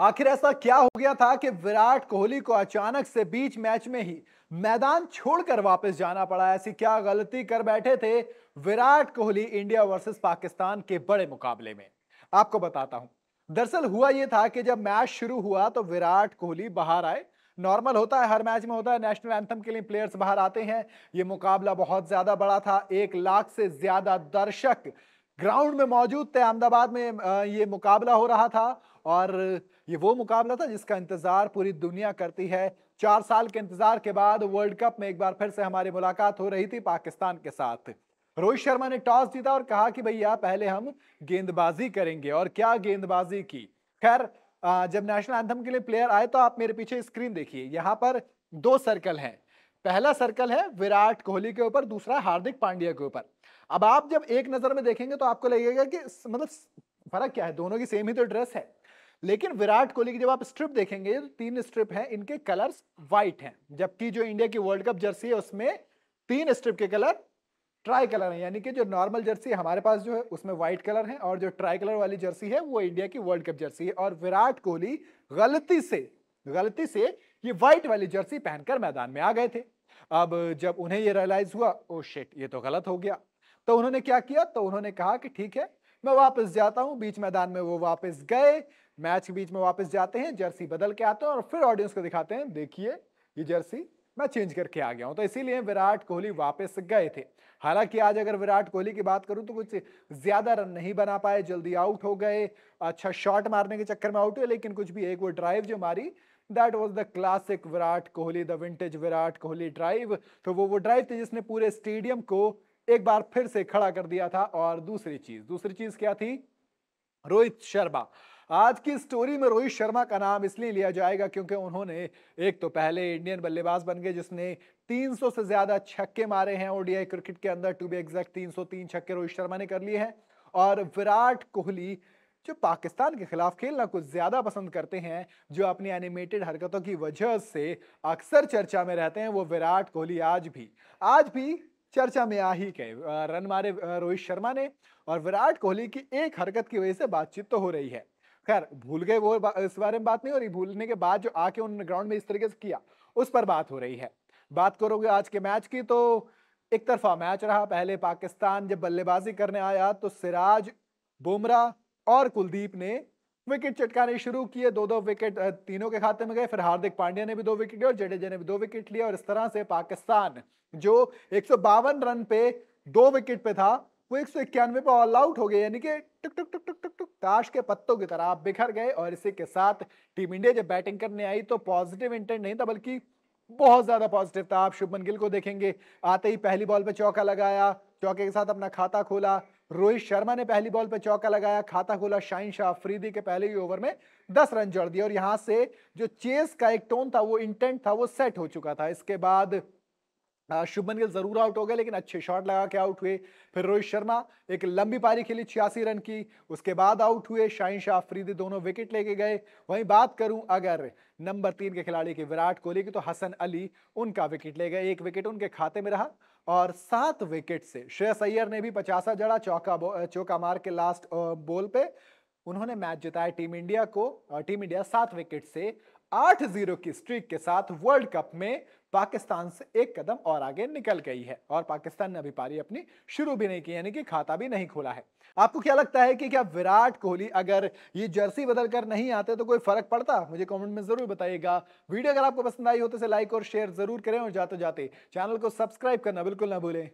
आखिर ऐसा क्या हो गया था कि विराट कोहली को अचानक से बीच मैच में ही मैदान छोड़कर वापस जाना पड़ा ऐसी क्या गलती कर बैठे थे विराट कोहली इंडिया वर्सेस पाकिस्तान के बड़े मुकाबले में आपको बताता हूं दरअसल हुआ यह था कि जब मैच शुरू हुआ तो विराट कोहली बाहर आए नॉर्मल होता है हर मैच में होता है नेशनल एंथम के लिए प्लेयर्स बाहर आते हैं ये मुकाबला बहुत ज्यादा बड़ा था एक लाख से ज्यादा दर्शक ग्राउंड में मौजूद थे अहमदाबाद में ये मुकाबला हो रहा था और ये वो मुकाबला था जिसका इंतज़ार पूरी दुनिया करती है चार साल के इंतज़ार के बाद वर्ल्ड कप में एक बार फिर से हमारी मुलाकात हो रही थी पाकिस्तान के साथ रोहित शर्मा ने टॉस जीता और कहा कि भैया पहले हम गेंदबाजी करेंगे और क्या गेंदबाजी की खैर जब नेशनल एंथम के लिए प्लेयर आए तो आप मेरे पीछे स्क्रीन देखिए यहाँ पर दो सर्कल हैं पहला सर्कल है विराट कोहली के ऊपर दूसरा हार्दिक पांड्या के ऊपर अब आप जब एक नज़र में देखेंगे तो आपको लगेगा कि मतलब फर्क क्या है दोनों की सेम ही तो ड्रेस है लेकिन विराट कोहली की जब आप स्ट्रिप देखेंगे तीन स्ट्रिप हैं इनके कलर्स व्हाइट हैं जबकि जो इंडिया की वर्ल्ड कप जर्सी है उसमें तीन स्ट्रिप के कलर ट्राई कलर है यानी कि जो नॉर्मल जर्सी हमारे पास जो है उसमें व्हाइट कलर है और जो ट्राई कलर वाली जर्सी है वो इंडिया की वर्ल्ड कप जर्सी है और विराट कोहली गलती से गलती से ये व्हाइट वाली जर्सी पहनकर मैदान में आ गए थे अब जब उन्हें ये रियलाइज हुआ ओ oh शेट ये तो गलत हो गया तो उन्होंने क्या किया तो उन्होंने कहा कि ठीक है मैं वापस जाता हूँ बीच मैदान में वो वापस गए मैच के बीच में वापस जाते हैं जर्सी बदल के आते हैं और फिर ऑडियंस को दिखाते हैं देखिए ये जर्सी मैं चेंज करके आ गया हूँ तो इसीलिए विराट कोहली वापस गए थे हालांकि आज अगर विराट कोहली की बात करूं तो कुछ ज्यादा रन नहीं बना पाए जल्दी आउट हो गए अच्छा शॉट मारने के चक्कर में आउट हुए लेकिन कुछ भी एक वो ड्राइव जो मारी that was the classic Virat Kohli the vintage Virat Kohli drive तो वो वो ड्राइव थी जिसने पूरे स्टेडियम को एक बार फिर से खड़ा कर दिया था और दूसरी चीज दूसरी चीज क्या थी रोहित शर्मा आज की स्टोरी में रोहित शर्मा का नाम इसलिए लिया जाएगा क्योंकि उन्होंने एक तो पहले इंडियन बल्लेबाज बन गए जिसने 300 से ज्यादा छक्के मारे हैं ओडीआई क्रिकेट के अंदर टू बी एग्जैक्ट 303 छक्के रोहित शर्मा ने कर लिए हैं और विराट कोहली जो पाकिस्तान के खिलाफ खेलना कुछ ज्यादा पसंद करते हैं जो अपनी एनिमेटेड हरकतों की वजह से अक्सर चर्चा में रहते हैं वो विराट कोहली आज भी आज भी चर्चा में आ ही गए रन मारे रोहित शर्मा ने और विराट कोहली की एक हरकत की वजह से बातचीत तो हो रही है खैर भूल गए वो इस बारे में बात नहीं हो रही भूलने के बाद जो आके उन्होंने ग्राउंड में इस तरीके से किया उस पर बात हो रही है बात करोगे आज के मैच की तो एक तरफा मैच रहा पहले पाकिस्तान जब बल्लेबाजी करने आया तो सिराज बुमराह और कुलदीप ने विकेट चटकाने शुरू किए दो दो विकेट तीनों के खाते में गए फिर हार्दिक पांड्या ने भी दो विकेट लिए और जडेजा ने भी दो विकेट लिए और इस तरह से पाकिस्तान जो एक रन पे दो विकेट पे था वो एक सौ इक्यानवे पे ऑल आउट हो गए यानी कि टुक टुक टुक टुक टुक टुक ताश के पत्तों की तरह बिखर गए और इसी के साथ टीम इंडिया जब बैटिंग करने आई तो पॉजिटिव इंटेंट नहीं था बल्कि बहुत ज्यादा पॉजिटिव था आप शुभमन गिल को देखेंगे आते ही पहली बॉल पे चौका लगाया चौके के साथ अपना खाता खोला रोहित शर्मा ने पहली बॉल पर चौका लगाया खाता खोला शाहिन शाह अफरीदी के पहले ही ओवर में दस रन जोड़ दिए और यहां से जो चेस का एक टोन था वो इंटेंट था वो सेट हो चुका था इसके बाद शुभमन गिल जरूर आउट हो गए लेकिन अच्छे शॉट लगा के आउट हुए फिर रोहित शर्मा एक लंबी पारी खेली छियासी रन की उसके बाद आउट हुए शाहिन शाह अफरीदी दोनों विकेट लेके गए वहीं बात करूं अगर नंबर तीन के खिलाड़ी की विराट कोहली की तो हसन अली उनका विकेट ले गए एक विकेट उनके खाते में रहा और सात विकेट से श्रेयस अय्यर ने भी पचासा जड़ा चौका चौका मार के लास्ट बॉल पे उन्होंने मैच जिताया टीम इंडिया को और टीम इंडिया सात विकेट से आठ जीरो की स्ट्रीक के साथ वर्ल्ड कप में पाकिस्तान से एक कदम और आगे निकल गई है और पाकिस्तान ने अभी पारी अपनी शुरू भी नहीं की यानी कि खाता भी नहीं खोला है आपको क्या लगता है कि क्या विराट कोहली अगर ये जर्सी बदलकर नहीं आते तो कोई फर्क पड़ता मुझे कमेंट में जरूर बताइएगा वीडियो अगर आपको पसंद आई हो तो इसे लाइक और शेयर जरूर करें और जाते जाते चैनल को सब्सक्राइब करना बिल्कुल ना भूलें